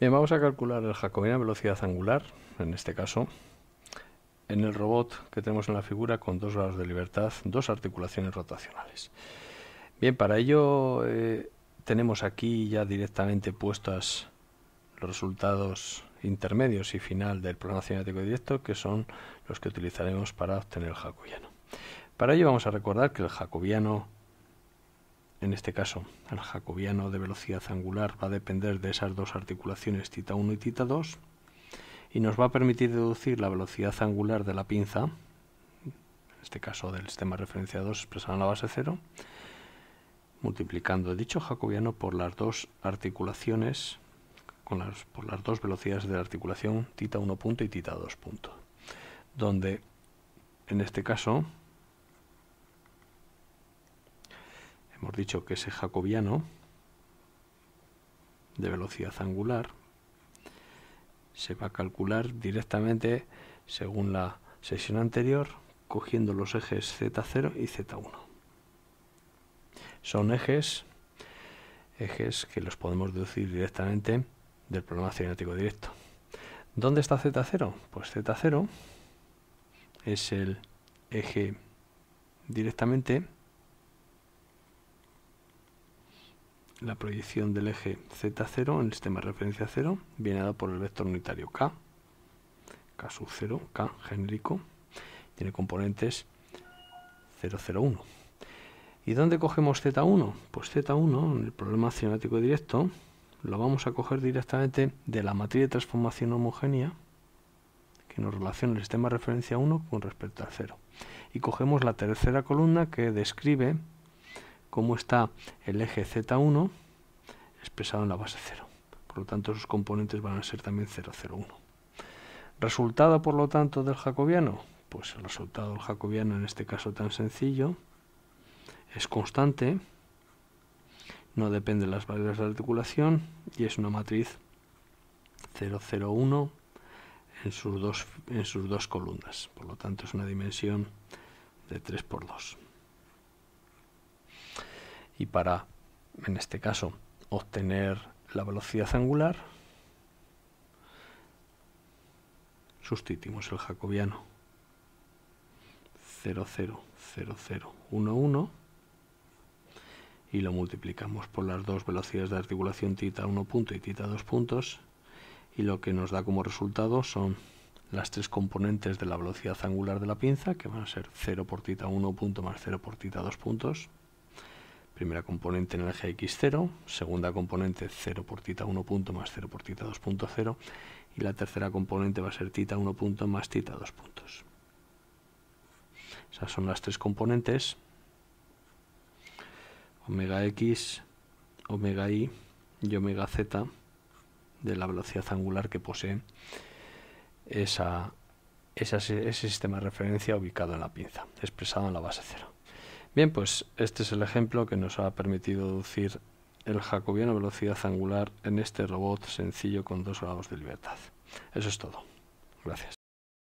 Bien, vamos a calcular el jacobiano velocidad angular, en este caso, en el robot que tenemos en la figura con dos grados de libertad, dos articulaciones rotacionales. Bien, para ello eh, tenemos aquí ya directamente puestas los resultados intermedios y final del programa cinemático directo, que son los que utilizaremos para obtener el jacobiano. Para ello vamos a recordar que el jacobiano en este caso el jacobiano de velocidad angular, va a depender de esas dos articulaciones tita 1 y tita 2 y nos va a permitir deducir la velocidad angular de la pinza, en este caso del sistema referenciado 2 expresado en la base 0, multiplicando dicho jacobiano por las dos articulaciones, con las, por las dos velocidades de la articulación tita 1 punto y tita 2 punto, donde en este caso hemos dicho que ese jacobiano de velocidad angular se va a calcular directamente según la sesión anterior cogiendo los ejes Z0 y Z1. Son ejes, ejes que los podemos deducir directamente del problema cinético directo. ¿Dónde está Z0? Pues Z0 es el eje directamente la proyección del eje Z0 en el sistema de referencia 0 viene dada por el vector unitario K, K sub 0, K genérico, tiene componentes 0,01. 1. ¿Y dónde cogemos Z1? Pues Z1, en el problema cinemático directo, lo vamos a coger directamente de la matriz de transformación homogénea que nos relaciona el sistema de referencia 1 con respecto al 0. Y cogemos la tercera columna que describe cómo está el eje Z1 expresado en la base 0. Por lo tanto, sus componentes van a ser también 001. ¿Resultado, por lo tanto, del jacobiano? Pues el resultado del jacobiano, en este caso tan sencillo, es constante, no depende de las variables de articulación y es una matriz 001 en sus dos, en sus dos columnas. Por lo tanto, es una dimensión de 3 por 2 y para, en este caso, obtener la velocidad angular, sustituimos el jacobiano 1 y lo multiplicamos por las dos velocidades de articulación tita 1 punto y tita 2 puntos y lo que nos da como resultado son las tres componentes de la velocidad angular de la pinza que van a ser 0 por tita 1 punto más 0 por tita 2 puntos Primera componente en el eje x 0 segunda componente 0 por tita 1 punto más 0 por tita 2.0 y la tercera componente va a ser tita 1 punto más tita 2 puntos. Esas son las tres componentes. Omega X, omega Y y omega Z de la velocidad angular que posee esa, ese sistema de referencia ubicado en la pinza, expresado en la base 0. Bien, pues este es el ejemplo que nos ha permitido deducir el jacobiano velocidad angular en este robot sencillo con dos grados de libertad. Eso es todo. Gracias.